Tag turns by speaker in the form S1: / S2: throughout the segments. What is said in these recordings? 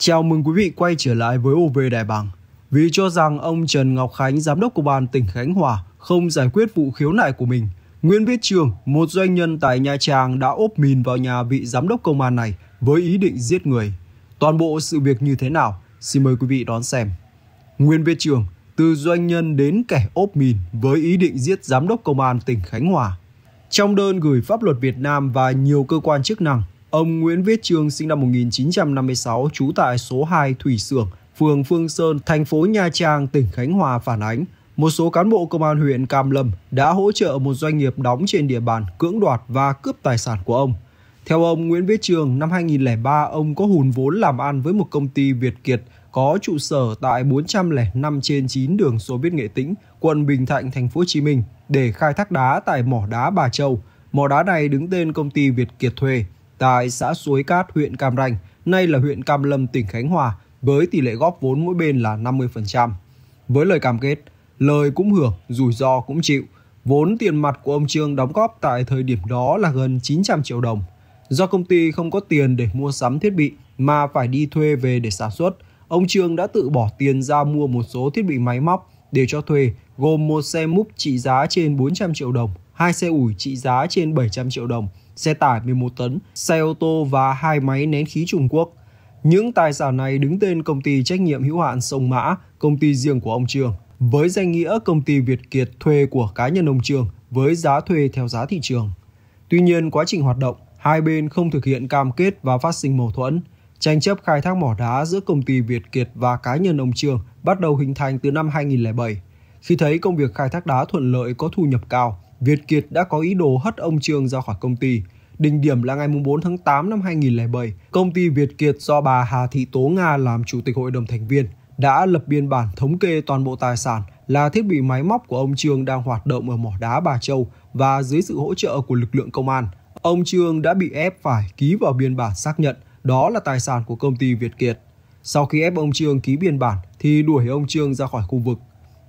S1: Chào mừng quý vị quay trở lại với OV Đại Bàng. Vì cho rằng ông Trần Ngọc Khánh, giám đốc công an tỉnh Khánh Hòa không giải quyết vụ khiếu nại của mình, Nguyễn Viết Trường, một doanh nhân tại Nha Trang đã ốp mìn vào nhà vị giám đốc công an này với ý định giết người. Toàn bộ sự việc như thế nào? Xin mời quý vị đón xem. Nguyễn Viết Trường, từ doanh nhân đến kẻ ốp mìn với ý định giết giám đốc công an tỉnh Khánh Hòa. Trong đơn gửi pháp luật Việt Nam và nhiều cơ quan chức năng, Ông Nguyễn Viết Trương sinh năm 1956, trú tại số 2 Thủy Sưởng, phường Phương Sơn, thành phố Nha Trang, tỉnh Khánh Hòa phản ánh, một số cán bộ công an huyện Cam Lâm đã hỗ trợ một doanh nghiệp đóng trên địa bàn cưỡng đoạt và cướp tài sản của ông. Theo ông Nguyễn Viết Trường, năm 2003 ông có hùn vốn làm ăn với một công ty Việt Kiệt có trụ sở tại 405 trên 9 đường Số Viết Nghệ Tĩnh, quận Bình Thạnh, thành phố Hồ Chí Minh để khai thác đá tại mỏ đá Bà Châu. Mỏ đá này đứng tên công ty Việt Kiệt thuê tại xã Suối Cát, huyện Cam Ranh, nay là huyện Cam Lâm, tỉnh Khánh Hòa, với tỷ lệ góp vốn mỗi bên là 50%. Với lời cam kết, lời cũng hưởng, rủi ro cũng chịu. Vốn tiền mặt của ông Trương đóng góp tại thời điểm đó là gần 900 triệu đồng. Do công ty không có tiền để mua sắm thiết bị mà phải đi thuê về để sản xuất, ông Trương đã tự bỏ tiền ra mua một số thiết bị máy móc để cho thuê, gồm một xe múc trị giá trên 400 triệu đồng, hai xe ủi trị giá trên 700 triệu đồng, xe tải 11 tấn, xe ô tô và hai máy nén khí Trung Quốc. Những tài sản này đứng tên công ty trách nhiệm hữu hạn Sông Mã, công ty riêng của ông Trường, với danh nghĩa công ty Việt Kiệt thuê của cá nhân ông Trường với giá thuê theo giá thị trường. Tuy nhiên, quá trình hoạt động, hai bên không thực hiện cam kết và phát sinh mâu thuẫn. Tranh chấp khai thác mỏ đá giữa công ty Việt Kiệt và cá nhân ông Trường bắt đầu hình thành từ năm 2007, khi thấy công việc khai thác đá thuận lợi có thu nhập cao Việt Kiệt đã có ý đồ hất ông Trương ra khỏi công ty. Đỉnh điểm là ngày 4 tháng 8 năm 2007, công ty Việt Kiệt do bà Hà Thị Tố Nga làm chủ tịch hội đồng thành viên đã lập biên bản thống kê toàn bộ tài sản là thiết bị máy móc của ông Trương đang hoạt động ở mỏ đá Bà Châu và dưới sự hỗ trợ của lực lượng công an. Ông Trương đã bị ép phải ký vào biên bản xác nhận đó là tài sản của công ty Việt Kiệt. Sau khi ép ông Trương ký biên bản thì đuổi ông Trương ra khỏi khu vực.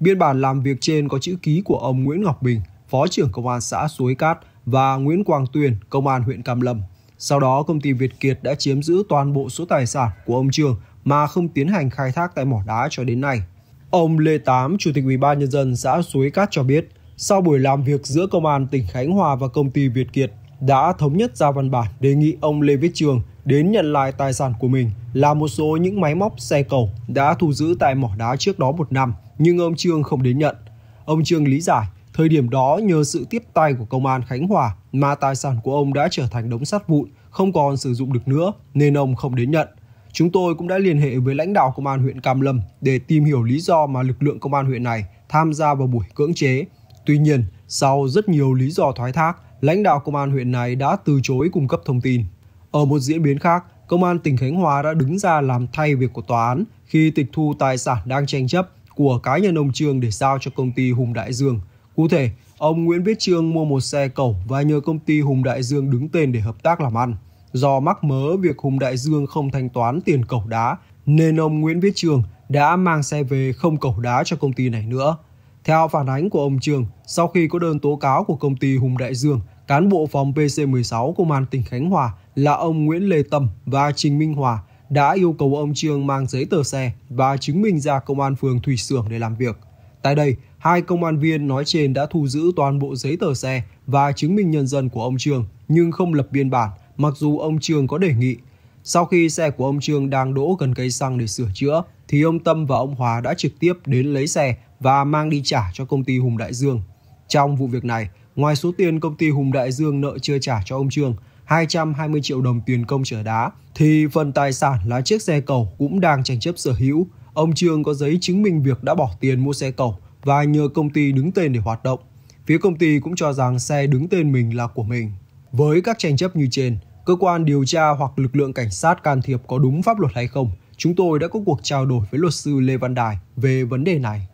S1: Biên bản làm việc trên có chữ ký của ông Nguyễn Ngọc Bình, Phó trưởng Công an xã Suối Cát và Nguyễn Quang Tuyền, Công an huyện Cam Lâm. Sau đó, công ty Việt Kiệt đã chiếm giữ toàn bộ số tài sản của ông Trường mà không tiến hành khai thác tại mỏ đá cho đến nay. Ông Lê Tám, Chủ tịch Ủy ban Nhân dân xã Suối Cát cho biết, sau buổi làm việc giữa Công an tỉnh Khánh Hòa và công ty Việt Kiệt, đã thống nhất ra văn bản đề nghị ông Lê Viết Trường đến nhận lại tài sản của mình là một số những máy móc xe cầu đã thu giữ tại mỏ đá trước đó một năm, nhưng ông Trương không đến nhận. Ông Trương lý giải Thời điểm đó nhờ sự tiếp tay của công an Khánh Hòa mà tài sản của ông đã trở thành đống sắt vụn, không còn sử dụng được nữa nên ông không đến nhận. Chúng tôi cũng đã liên hệ với lãnh đạo công an huyện Cam Lâm để tìm hiểu lý do mà lực lượng công an huyện này tham gia vào buổi cưỡng chế. Tuy nhiên, sau rất nhiều lý do thoái thác, lãnh đạo công an huyện này đã từ chối cung cấp thông tin. Ở một diễn biến khác, công an tỉnh Khánh Hòa đã đứng ra làm thay việc của tòa án khi tịch thu tài sản đang tranh chấp của cá nhân ông Trương để giao cho công ty Hùng Đại Dương – Cụ thể, ông Nguyễn Viết Trương mua một xe cẩu và nhờ công ty Hùng Đại Dương đứng tên để hợp tác làm ăn. Do mắc mớ việc Hùng Đại Dương không thanh toán tiền cẩu đá, nên ông Nguyễn Viết Trường đã mang xe về không cẩu đá cho công ty này nữa. Theo phản ánh của ông Trường, sau khi có đơn tố cáo của công ty Hùng Đại Dương, cán bộ phòng PC16 Công an tỉnh Khánh Hòa là ông Nguyễn Lê Tâm và Trình Minh Hòa đã yêu cầu ông Trường mang giấy tờ xe và chứng minh ra công an phường Thủy Sưởng để làm việc. Tại đây, Hai công an viên nói trên đã thu giữ toàn bộ giấy tờ xe và chứng minh nhân dân của ông Trường nhưng không lập biên bản mặc dù ông Trường có đề nghị. Sau khi xe của ông Trường đang đỗ gần cây xăng để sửa chữa thì ông Tâm và ông Hòa đã trực tiếp đến lấy xe và mang đi trả cho công ty Hùng Đại Dương. Trong vụ việc này, ngoài số tiền công ty Hùng Đại Dương nợ chưa trả cho ông Trường 220 triệu đồng tiền công trở đá thì phần tài sản là chiếc xe cầu cũng đang tranh chấp sở hữu. Ông Trường có giấy chứng minh việc đã bỏ tiền mua xe cầu và nhờ công ty đứng tên để hoạt động. Phía công ty cũng cho rằng xe đứng tên mình là của mình. Với các tranh chấp như trên, cơ quan điều tra hoặc lực lượng cảnh sát can thiệp có đúng pháp luật hay không, chúng tôi đã có cuộc trao đổi với luật sư Lê Văn Đài về vấn đề này.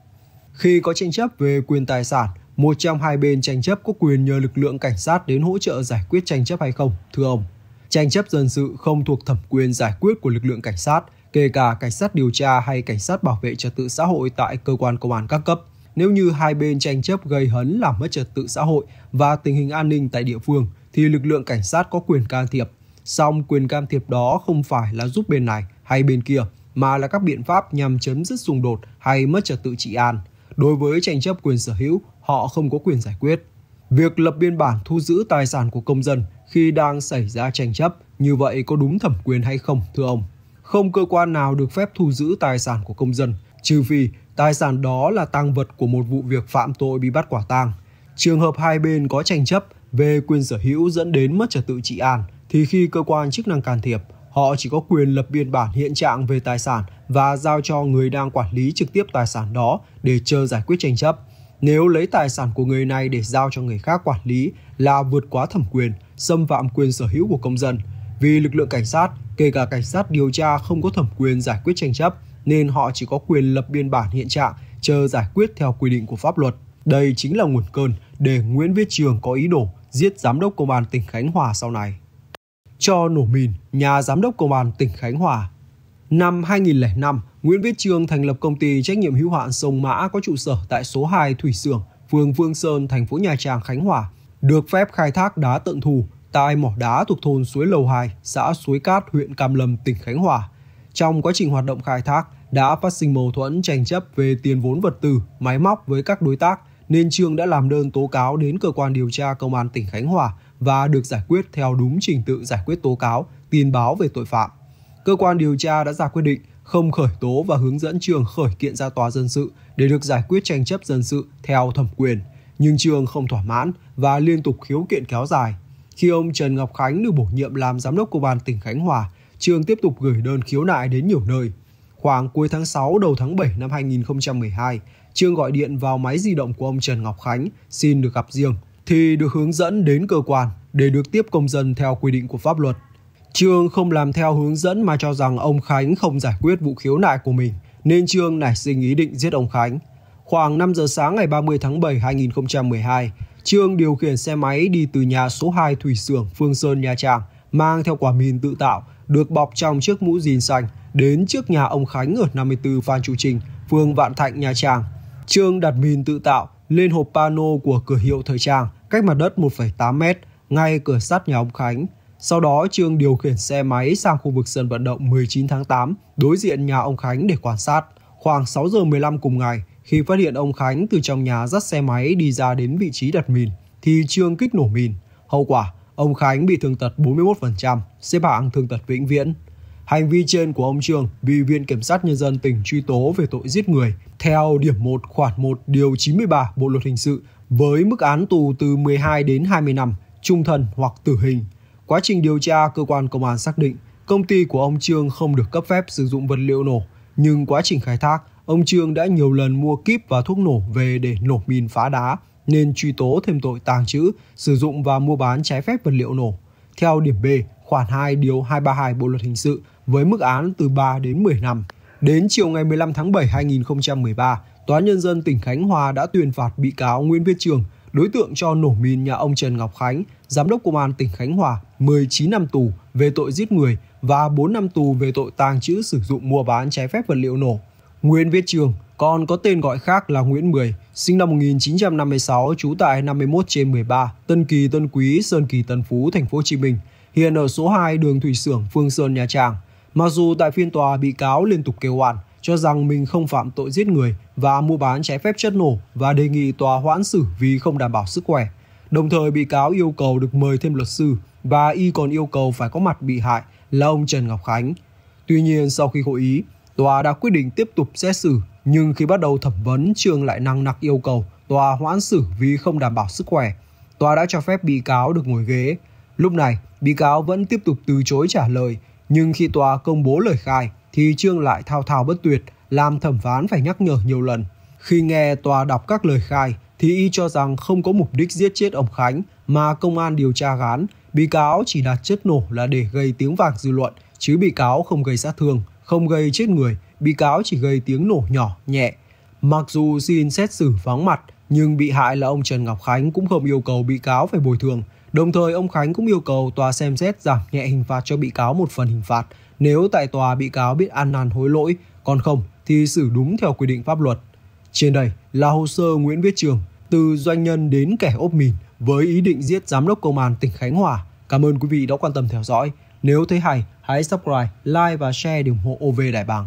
S1: Khi có tranh chấp về quyền tài sản, một trong hai bên tranh chấp có quyền nhờ lực lượng cảnh sát đến hỗ trợ giải quyết tranh chấp hay không, thưa ông? Tranh chấp dân sự không thuộc thẩm quyền giải quyết của lực lượng cảnh sát, kể cả cảnh sát điều tra hay cảnh sát bảo vệ trật tự xã hội tại cơ quan công an các cấp nếu như hai bên tranh chấp gây hấn làm mất trật tự xã hội và tình hình an ninh tại địa phương thì lực lượng cảnh sát có quyền can thiệp. Song quyền can thiệp đó không phải là giúp bên này hay bên kia mà là các biện pháp nhằm chấm dứt xung đột hay mất trật tự trị an. Đối với tranh chấp quyền sở hữu, họ không có quyền giải quyết. Việc lập biên bản thu giữ tài sản của công dân khi đang xảy ra tranh chấp như vậy có đúng thẩm quyền hay không thưa ông? Không cơ quan nào được phép thu giữ tài sản của công dân trừ phi Tài sản đó là tăng vật của một vụ việc phạm tội bị bắt quả tang. Trường hợp hai bên có tranh chấp về quyền sở hữu dẫn đến mất trật tự trị an thì khi cơ quan chức năng can thiệp, họ chỉ có quyền lập biên bản hiện trạng về tài sản và giao cho người đang quản lý trực tiếp tài sản đó để chờ giải quyết tranh chấp. Nếu lấy tài sản của người này để giao cho người khác quản lý là vượt quá thẩm quyền, xâm phạm quyền sở hữu của công dân, vì lực lượng cảnh sát, kể cả cảnh sát điều tra không có thẩm quyền giải quyết tranh chấp nên họ chỉ có quyền lập biên bản hiện trạng, chờ giải quyết theo quy định của pháp luật. Đây chính là nguồn cơn để Nguyễn Viết Trường có ý đồ giết giám đốc công an tỉnh Khánh Hòa sau này. Cho nổ mìn nhà giám đốc công an tỉnh Khánh Hòa. Năm 2005, Nguyễn Viết Trường thành lập công ty trách nhiệm hữu hạn Sông Mã có trụ sở tại số 2 Thủy Sưởng, phường Vương Sơn, thành phố Nha Trang, Khánh Hòa, được phép khai thác đá tận thù tại mỏ đá thuộc thôn Suối Lầu 2, xã Suối Cát, huyện Cam Lâm, tỉnh Khánh Hòa. Trong quá trình hoạt động khai thác, đã phát sinh mâu thuẫn tranh chấp về tiền vốn vật tư, máy móc với các đối tác, nên Trương đã làm đơn tố cáo đến cơ quan điều tra công an tỉnh Khánh Hòa và được giải quyết theo đúng trình tự giải quyết tố cáo, tin báo về tội phạm. Cơ quan điều tra đã ra quyết định không khởi tố và hướng dẫn Trường khởi kiện ra tòa dân sự để được giải quyết tranh chấp dân sự theo thẩm quyền. Nhưng Trường không thỏa mãn và liên tục khiếu kiện kéo dài. Khi ông Trần Ngọc Khánh được bổ nhiệm làm giám đốc công an tỉnh Khánh Hòa, Trương tiếp tục gửi đơn khiếu nại đến nhiều nơi. Khoảng cuối tháng 6 đầu tháng 7 năm 2012, Trương gọi điện vào máy di động của ông Trần Ngọc Khánh xin được gặp riêng thì được hướng dẫn đến cơ quan để được tiếp công dân theo quy định của pháp luật. Trương không làm theo hướng dẫn mà cho rằng ông Khánh không giải quyết vụ khiếu nại của mình, nên Trương nảy sinh ý định giết ông Khánh. Khoảng 5 giờ sáng ngày 30 tháng 7 2012, Trương điều khiển xe máy đi từ nhà số 2 Thủy Sưởng, Phương Sơn, Nha Trang, mang theo quả mìn tự tạo được bọc trong chiếc mũ jean xanh đến trước nhà ông Khánh ở 54 Phan Chu Trinh, phường Vạn Thạnh, Nha Trang. Trương đặt mìn tự tạo lên hộp pano của cửa hiệu thời trang cách mặt đất 1,8 mét ngay cửa sắt nhà ông Khánh. Sau đó Trương điều khiển xe máy sang khu vực sân vận động 19 tháng 8 đối diện nhà ông Khánh để quan sát. Khoảng 6 giờ 15 cùng ngày, khi phát hiện ông Khánh từ trong nhà dắt xe máy đi ra đến vị trí đặt mìn, thì Trương kích nổ mìn. Hậu quả, Ông Khánh bị thương tật 41%, xếp hạng thương tật vĩnh viễn. Hành vi trên của ông Trường bị Viện Kiểm sát Nhân dân tỉnh truy tố về tội giết người theo điểm 1 khoản 1 điều 93 Bộ Luật Hình sự với mức án tù từ 12 đến 20 năm, trung thân hoặc tử hình. Quá trình điều tra, cơ quan công an xác định công ty của ông Trương không được cấp phép sử dụng vật liệu nổ, nhưng quá trình khai thác, ông Trương đã nhiều lần mua kíp và thuốc nổ về để nổ mìn phá đá, nên truy tố thêm tội tàng trữ, sử dụng và mua bán trái phép vật liệu nổ. Theo điểm B, khoản 2 điều 232 Bộ luật hình sự với mức án từ 3 đến 10 năm. Đến chiều ngày 15 tháng 7 2013, Tòa nhân dân tỉnh Khánh Hòa đã tuyên phạt bị cáo Nguyễn Viết Trường, đối tượng cho nổ mìn nhà ông Trần Ngọc Khánh, giám đốc công an tỉnh Khánh Hòa 19 năm tù về tội giết người và 4 năm tù về tội tàng trữ sử dụng mua bán trái phép vật liệu nổ. Nguyễn Viết Trường còn có tên gọi khác là Nguyễn Mười, sinh năm 1956, trú tại 51 trên 13, Tân Kỳ Tân Quý, Sơn Kỳ Tân Phú, thành phố Hồ Chí Minh, hiện ở số 2 đường Thủy Xưởng, Phương Sơn, Nha Trang. Mặc dù tại phiên tòa bị cáo liên tục kêu oan, cho rằng mình không phạm tội giết người và mua bán trái phép chất nổ và đề nghị tòa hoãn xử vì không đảm bảo sức khỏe. Đồng thời bị cáo yêu cầu được mời thêm luật sư và y còn yêu cầu phải có mặt bị hại là ông Trần Ngọc Khánh. Tuy nhiên sau khi hội ý, tòa đã quyết định tiếp tục xét xử nhưng khi bắt đầu thẩm vấn, Trương lại năng nặc yêu cầu tòa hoãn xử vì không đảm bảo sức khỏe. Tòa đã cho phép bị cáo được ngồi ghế. Lúc này, bị cáo vẫn tiếp tục từ chối trả lời, nhưng khi tòa công bố lời khai thì Trương lại thao thao bất tuyệt, làm thẩm phán phải nhắc nhở nhiều lần. Khi nghe tòa đọc các lời khai thì y cho rằng không có mục đích giết chết ông Khánh mà công an điều tra gán, bị cáo chỉ đặt chất nổ là để gây tiếng vàng dư luận, chứ bị cáo không gây sát thương, không gây chết người, bị cáo chỉ gây tiếng nổ nhỏ, nhẹ. Mặc dù xin xét xử vắng mặt, nhưng bị hại là ông Trần Ngọc Khánh cũng không yêu cầu bị cáo phải bồi thường. Đồng thời, ông Khánh cũng yêu cầu tòa xem xét giảm nhẹ hình phạt cho bị cáo một phần hình phạt nếu tại tòa bị cáo biết ăn năn hối lỗi, còn không thì xử đúng theo quy định pháp luật. Trên đây là hồ sơ Nguyễn Viết Trường, từ doanh nhân đến kẻ ốp mìn với ý định giết giám đốc công an tỉnh Khánh Hòa. Cảm ơn quý vị đã quan tâm theo dõi. Nếu thấy hay, hãy subscribe, like và share để ủng hộ OV Đại Bàng.